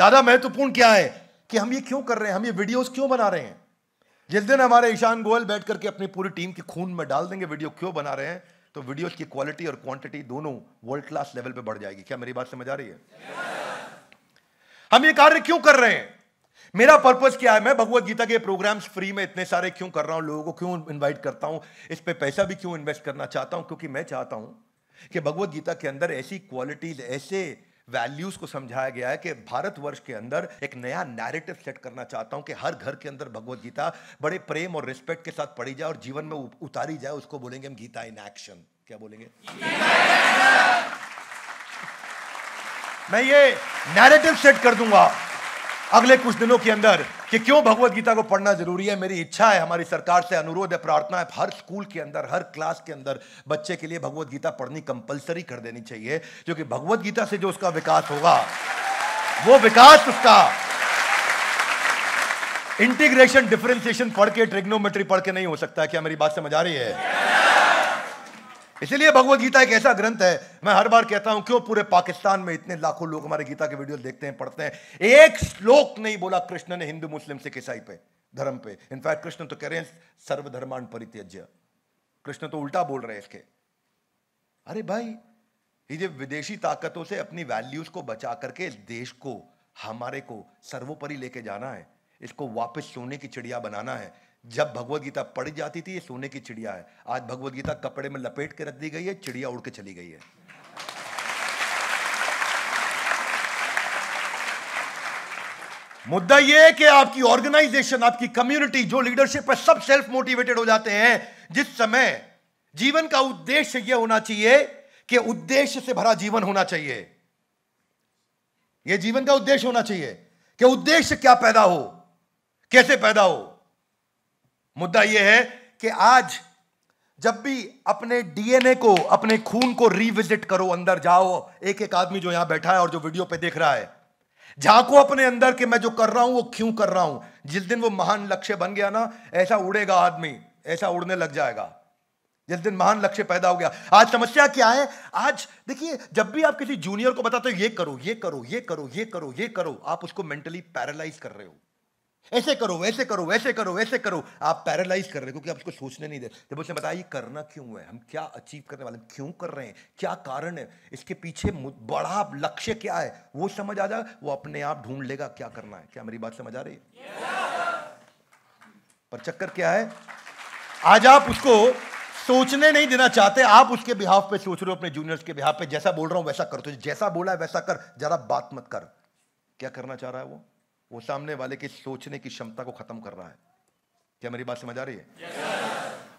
ज्यादा महत्वपूर्ण क्या है कि हम ये क्यों कर रहे हैं हम ये वीडियोस क्यों बना रहे हैं जिस दिन हमारे ईशान गोयल बैठ करके अपनी पूरी टीम के खून में डाल देंगे वीडियो क्यों बना रहे हैं तो वीडियोस की क्वालिटी और क्वांटिटी दोनों वर्ल्ड क्लास लेवल पे बढ़ जाएगी क्या मेरी बात समझ आ रही है yes. हम ये कार्य क्यों कर रहे हैं मेरा पर्पज क्या है मैं भगवत गीता के प्रोग्राम्स फ्री में इतने सारे क्यों कर रहा हूं लोगों को क्यों इनवाइट करता हूं इस पे पैसा भी क्यों इन्वेस्ट करना चाहता हूं क्योंकि मैं चाहता हूं कि भगवत गीता के अंदर ऐसी क्वालिटीज ऐसे वैल्यूज को समझाया गया है कि भारत वर्ष के अंदर एक नया नैरेटिव सेट करना चाहता हूं कि हर घर के अंदर भगवत गीता बड़े प्रेम और रिस्पेक्ट के साथ पढ़ी जाए और जीवन में उतारी जाए उसको बोलेंगे हम गीता इन एक्शन क्या बोलेंगे मैं ये नैरेटिव सेट कर दूंगा अगले कुछ दिनों के अंदर कि क्यों भगवत गीता को पढ़ना जरूरी है मेरी इच्छा है हमारी सरकार से अनुरोध है प्रार्थना है हर स्कूल के अंदर हर क्लास के अंदर बच्चे के लिए भगवत गीता पढ़नी कंपलसरी कर देनी चाहिए क्योंकि भगवत गीता से जो उसका विकास होगा वो विकास उसका इंटीग्रेशन डिफरेंशिएशन पढ़ के ट्रिग्नोमेट्री पढ़ के नहीं हो सकता क्या मेरी बात समझ आ रही है इसलिए भगवत गीता एक ऐसा ग्रंथ है मैं हर बार कहता हूं क्यों पूरे पाकिस्तान में इतने लाखों लोग हमारे गीता के वीडियो देखते हैं पढ़ते हैं एक श्लोक नहीं बोला कृष्ण ने हिंदू मुस्लिम सिख ईसाई पे धर्म पे इनफैक्ट कृष्ण तो कह रहे हैं सर्वधर्मान परित्यज्य कृष्ण तो उल्टा बोल रहे हैं इसके अरे भाई ये जो विदेशी ताकतों से अपनी वैल्यूज को बचा करके देश को हमारे को सर्वोपरि लेके जाना है इसको वापस सोने की चिड़िया बनाना है जब भगवत गीता जाती थी ये सोने की चिड़िया है आज भगवत गीता कपड़े में लपेट के रख दी गई है चिड़िया उड़ के चली गई है मुद्दा यह है कि आपकी ऑर्गेनाइजेशन आपकी कम्युनिटी जो लीडरशिप है सब सेल्फ मोटिवेटेड हो जाते हैं जिस समय जीवन का उद्देश्य यह होना चाहिए कि उद्देश्य से भरा जीवन होना चाहिए यह जीवन का उद्देश्य होना चाहिए कि उद्देश्य क्या पैदा हो कैसे पैदा हो मुद्दा यह है कि आज जब भी अपने डीएनए को अपने खून को रिविजिट करो अंदर जाओ एक एक आदमी जो यहां बैठा है और जो वीडियो पे देख रहा है झांको अपने अंदर के मैं जो कर रहा हूं वो क्यों कर रहा हूं जिस दिन वो महान लक्ष्य बन गया ना ऐसा उड़ेगा आदमी ऐसा उड़ने लग जाएगा जिस दिन महान लक्ष्य पैदा हो गया आज समस्या क्या है आज देखिए जब भी आप किसी जूनियर को बताते हो ये करो ये करो ये करो ये करो ये करो आप उसको मेंटली पैरालाइज कर रहे हो ऐसे करो वैसे करो वैसे करो वैसे करो आप पैरालाइज कर रहे हो क्योंकि आप उसको सोचने नहीं दे जब उसने बताया ये करना क्यों है हम क्या अचीव करने वाले हैं क्यों कर रहे हैं क्या कारण है इसके पीछे बड़ा लक्ष्य क्या है वो समझ आ जाए वो अपने आप ढूंढ लेगा क्या करना है क्या मेरी बात समझ आ रही है yes! पर चक्कर क्या है आज आप उसको सोचने नहीं देना चाहते आप उसके बिहाफ पे सोच रहे हो अपने जूनियर्स के बिहाफ पे जैसा बोल रहा हूं वैसा कर तो जैसा बोला है वैसा कर जरा बात मत कर क्या करना चाह रहा है वो वो सामने वाले की सोचने की क्षमता को खत्म कर रहा है क्या मेरी बात समझ आ रही है yes,